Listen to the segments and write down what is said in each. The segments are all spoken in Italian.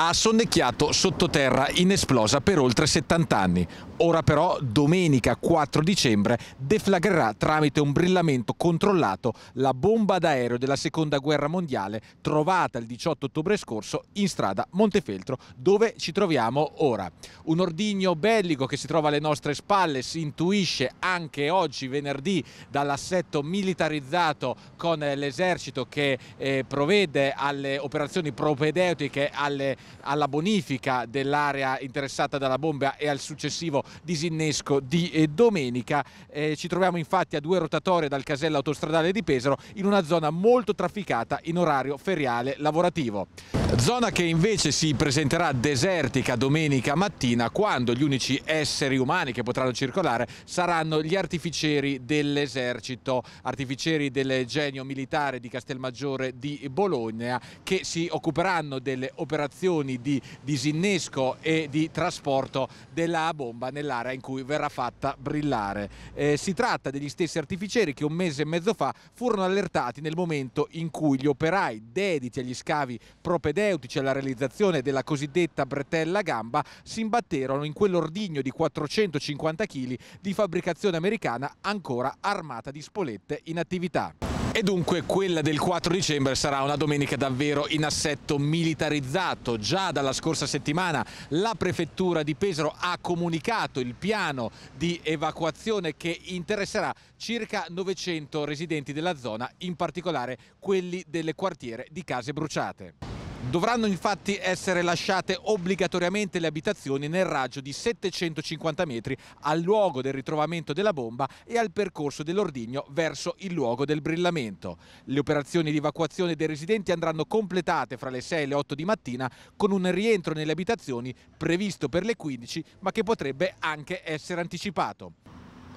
ha sonnecchiato sottoterra inesplosa per oltre 70 anni. Ora però domenica 4 dicembre deflagrerà tramite un brillamento controllato la bomba d'aereo della seconda guerra mondiale trovata il 18 ottobre scorso in strada Montefeltro dove ci troviamo ora. Un ordigno bellico che si trova alle nostre spalle si intuisce anche oggi venerdì dall'assetto militarizzato con l'esercito che eh, provvede alle operazioni propedeutiche alle, alla bonifica dell'area interessata dalla bomba e al successivo disinnesco di eh, domenica. Eh, ci troviamo infatti a due rotatorie dal casello autostradale di Pesaro in una zona molto trafficata in orario feriale lavorativo. Zona che invece si presenterà desertica domenica mattina quando gli unici esseri umani che potranno circolare saranno gli artificieri dell'esercito, artificieri del genio militare di Castelmaggiore di Bologna che si occuperanno delle operazioni di disinnesco e di trasporto della bomba nell'area in cui verrà fatta brillare. Eh, si tratta degli stessi artificieri che un mese e mezzo fa furono allertati nel momento in cui gli operai dediti agli scavi propedeutici propedeutici alla realizzazione della cosiddetta bretella gamba si imbatterono in quell'ordigno di 450 kg di fabbricazione americana ancora armata di spolette in attività. E dunque quella del 4 dicembre sarà una domenica davvero in assetto militarizzato. Già dalla scorsa settimana la prefettura di Pesaro ha comunicato il piano di evacuazione che interesserà circa 900 residenti della zona, in particolare quelli delle quartiere di case bruciate. Dovranno infatti essere lasciate obbligatoriamente le abitazioni nel raggio di 750 metri al luogo del ritrovamento della bomba e al percorso dell'ordigno verso il luogo del brillamento. Le operazioni di evacuazione dei residenti andranno completate fra le 6 e le 8 di mattina con un rientro nelle abitazioni previsto per le 15 ma che potrebbe anche essere anticipato.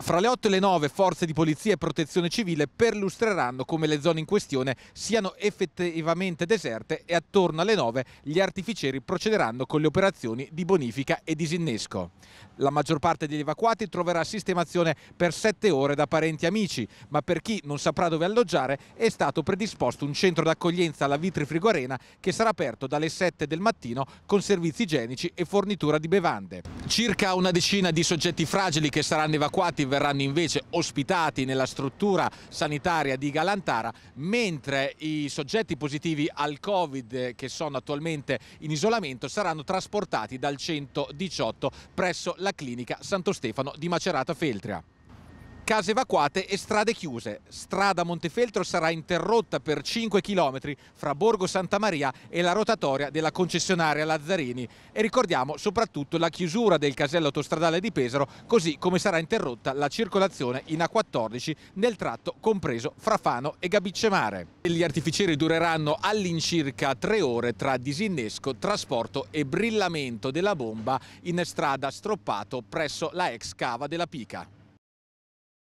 Fra le 8 e le 9 forze di polizia e protezione civile perlustreranno come le zone in questione siano effettivamente deserte e attorno alle 9 gli artificieri procederanno con le operazioni di bonifica e disinnesco. La maggior parte degli evacuati troverà sistemazione per 7 ore da parenti e amici, ma per chi non saprà dove alloggiare è stato predisposto un centro d'accoglienza alla Vitri Frigoarena che sarà aperto dalle 7 del mattino con servizi igienici e fornitura di bevande. Circa una decina di soggetti fragili che saranno evacuati verranno invece ospitati nella struttura sanitaria di Galantara, mentre i soggetti positivi al Covid eh, che sono attualmente in isolamento saranno trasportati dal 118 presso la clinica Santo Stefano di Macerata Feltria case evacuate e strade chiuse. Strada Montefeltro sarà interrotta per 5 km fra Borgo Santa Maria e la rotatoria della concessionaria Lazzarini e ricordiamo soprattutto la chiusura del casello autostradale di Pesaro così come sarà interrotta la circolazione in A14 nel tratto compreso fra Fano e Gabicemare. Gli artificieri dureranno all'incirca 3 ore tra disinnesco, trasporto e brillamento della bomba in strada stroppato presso la ex cava della Pica.